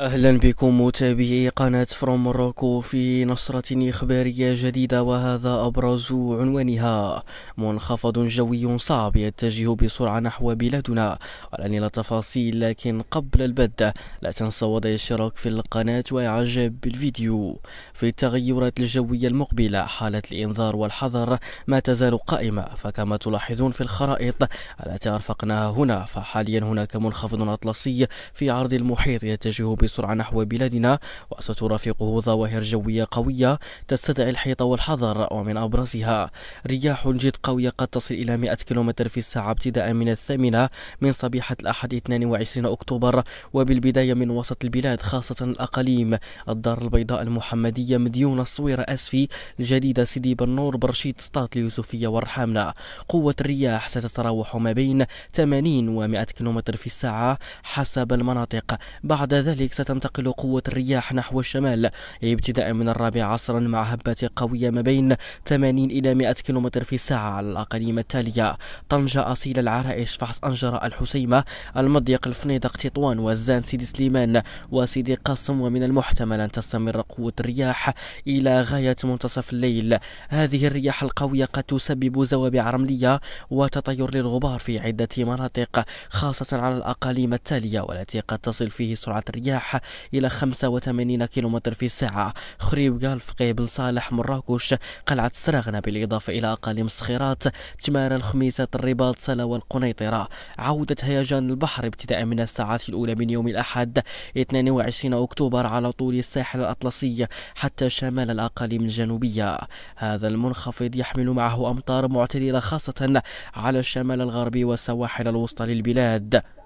أهلا بكم متابعي قناة فروم روكو في نشرة إخبارية جديدة وهذا أبرز عنوانها منخفض جوي صعب يتجه بسرعة نحو بلادنا ولن إلى تفاصيل لكن قبل البدء لا تنسى وضع الاشتراك في القناة وإعجاب بالفيديو في التغيرات الجوية المقبلة حالة الإنذار والحذر ما تزال قائمة فكما تلاحظون في الخرائط التي أرفقناها هنا فحاليا هناك منخفض أطلسي في عرض المحيط يتجه بسرعة بسرعة نحو بلادنا وسترافقه ظواهر جوية قوية تستدعي الحيطة والحذر ومن أبرزها رياح جد قوية قد تصل إلى 100 كم في الساعة ابتداء من الثامنة من صبيحة الأحد 22 أكتوبر وبالبداية من وسط البلاد خاصة الأقاليم الدار البيضاء المحمدية مديونة الصويرة أسفي الجديدة سيدي بنور برشيد سطات اليوسفية والرحامنة قوة الرياح ستتراوح ما بين 80 و 100 كم في الساعة حسب المناطق بعد ذلك ستنتقل قوة الرياح نحو الشمال ابتداء من الرابع عصرا مع هبات قوية ما بين 80 إلى 100 كم في الساعة على الأقاليم التالية طنجة أصيل العرائش فحص أنجرة الحسيمة المضيق الفنيدق تطوان وزان سيدي سليمان وسيدي قاسم ومن المحتمل أن تستمر قوة الرياح إلى غاية منتصف الليل هذه الرياح القوية قد تسبب زوابع رملية وتطير للغبار في عدة مناطق خاصة على الأقاليم التالية والتي قد تصل فيه سرعة الرياح الرياح إلى 85 كيلومتر في الساعة خريب قالف قبل صالح مراكش قلعة سراغنا بالإضافة إلى أقاليم صخيرات تمارا الخميسة الرباط سلا والقنيطرة عودة هيجان البحر ابتداء من الساعات الأولى من يوم الأحد 22 أكتوبر على طول الساحل الأطلسي حتى شمال الأقاليم الجنوبية هذا المنخفض يحمل معه أمطار معتدلة خاصة على الشمال الغربي والسواحل الوسطى للبلاد